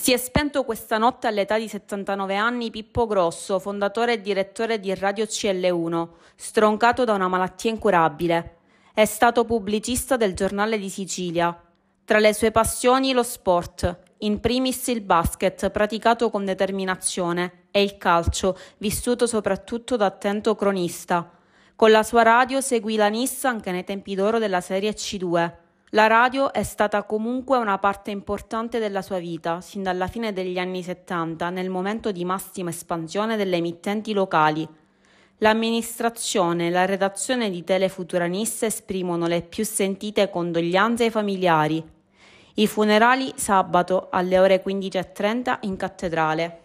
Si è spento questa notte all'età di 79 anni Pippo Grosso, fondatore e direttore di Radio CL1, stroncato da una malattia incurabile. È stato pubblicista del giornale di Sicilia. Tra le sue passioni lo sport, in primis il basket praticato con determinazione e il calcio, vissuto soprattutto da attento cronista. Con la sua radio seguì la Nissa anche nei tempi d'oro della Serie C2. La radio è stata comunque una parte importante della sua vita, sin dalla fine degli anni 70, nel momento di massima espansione delle emittenti locali. L'amministrazione e la redazione di Telefuturanissa esprimono le più sentite condoglianze ai familiari. I funerali sabato alle ore 15.30 in cattedrale.